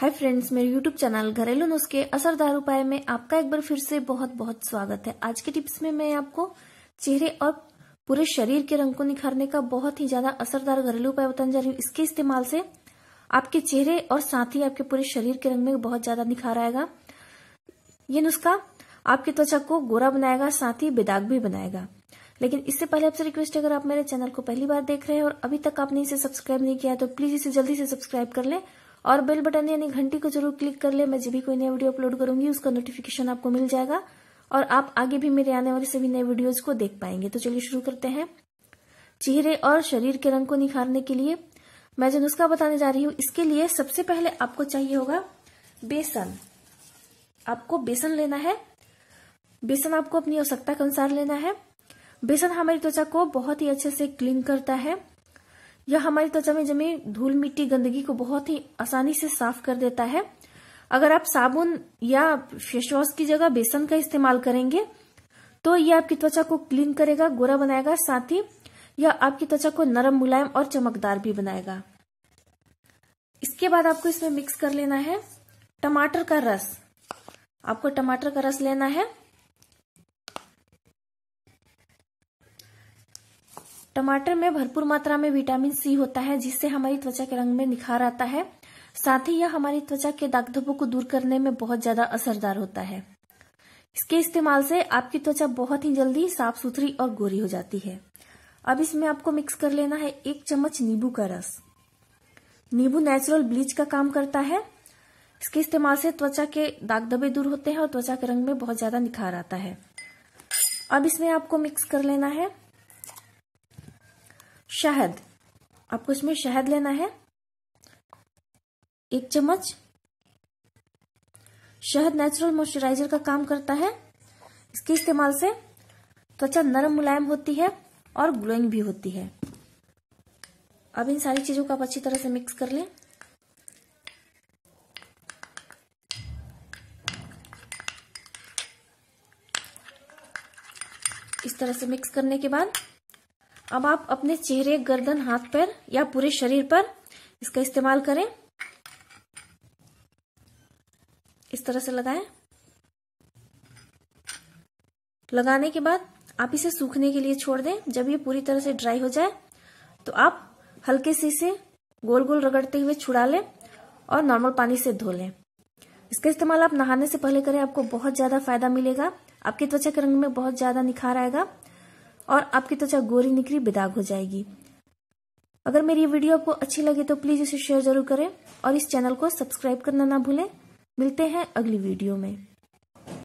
हाय friends मेरे YouTube channel घरेलू नुस्खे असरदार उपाय में आपका एक बार फिर से बहुत बहुत स्वागत है आज के टिप्स में मैं आपको चेहरे और पूरे शरीर के रंग को निखारने का बहुत ही ज्यादा असरदार घरेलू उपाय बताने जा रही हूँ इसके इस्तेमाल से आपके चेहरे और साथ ही आपके पूरे शरीर के रंग में बहुत ज्यादा निखार आएगा ये नुस्खा आपकी त्वचा को गोरा बनाएगा साथ ही बेदाग भी बनाएगा लेकिन इससे पहले आपसे रिक्वेस्ट है अगर आप मेरे चैनल को पहली बार देख रहे हैं और अभी तक आपने इसे सब्सक्राइब नहीं किया तो प्लीज इसे जल्दी से सब्सक्राइब कर लें और बेल बटन यानी घंटी को जरूर क्लिक कर ले मैं जब भी कोई नया वीडियो अपलोड करूंगी उसका नोटिफिकेशन आपको मिल जाएगा और आप आगे भी मेरे आने वाले सभी नए वीडियोज को देख पाएंगे तो चलिए शुरू करते हैं चेहरे और शरीर के रंग को निखारने के लिए मैं जो नुस्खा बताने जा रही हूँ इसके लिए सबसे पहले आपको चाहिए होगा बेसन आपको बेसन लेना है बेसन आपको अपनी आवश्यकता के अनुसार लेना है बेसन हमारी त्वचा को बहुत ही अच्छे से क्लीन करता है यह हमारी त्वचा में जमी धूल मिट्टी गंदगी को बहुत ही आसानी से साफ कर देता है अगर आप साबुन या फेस वॉश की जगह बेसन का इस्तेमाल करेंगे तो यह आपकी त्वचा को क्लीन करेगा गोरा बनाएगा साथ ही यह आपकी त्वचा को नरम मुलायम और चमकदार भी बनाएगा इसके बाद आपको इसमें मिक्स कर लेना है टमाटर का रस आपको टमाटर का रस लेना है टमाटर में भरपूर मात्रा में विटामिन सी होता है जिससे हमारी त्वचा के रंग में निखार आता है साथ ही यह हमारी त्वचा के दाग धब्बों को दूर करने में बहुत ज्यादा असरदार होता है इसके इस्तेमाल से आपकी त्वचा बहुत ही जल्दी साफ सुथरी और गोरी हो जाती है अब इसमें आपको मिक्स कर लेना है एक चम्मच नींबू का रस नींबू नेचुरल ब्लीच का काम करता है इसके इस्तेमाल से त्वचा के दाग धब्बे दूर होते हैं और त्वचा के रंग में बहुत ज्यादा निखार आता है अब इसमें आपको मिक्स कर लेना है शहद आपको इसमें शहद लेना है एक चम्मच शहद नेचुरल मॉइस्चराइजर का काम करता है इसके इस्तेमाल से त्वचा नरम मुलायम होती है और ग्लोइंग भी होती है अब इन सारी चीजों को आप अच्छी तरह से मिक्स कर लें इस तरह से मिक्स करने के बाद अब आप अपने चेहरे गर्दन हाथ पैर या पूरे शरीर पर इसका इस्तेमाल करें इस तरह से लगाएं लगाने के बाद आप इसे सूखने के लिए छोड़ दें जब ये पूरी तरह से ड्राई हो जाए तो आप हल्के से इसे गोल गोल रगड़ते हुए छुड़ा लें और नॉर्मल पानी से धो लें इसका इस्तेमाल आप नहाने से पहले करें आपको बहुत ज्यादा फायदा मिलेगा आपकी त्वचा के रंग में बहुत ज्यादा निखार आएगा और आपकी त्वचा गोरी निकली बेदाग हो जाएगी अगर मेरी वीडियो आपको अच्छी लगे तो प्लीज इसे शेयर जरूर करें और इस चैनल को सब्सक्राइब करना ना भूलें मिलते हैं अगली वीडियो में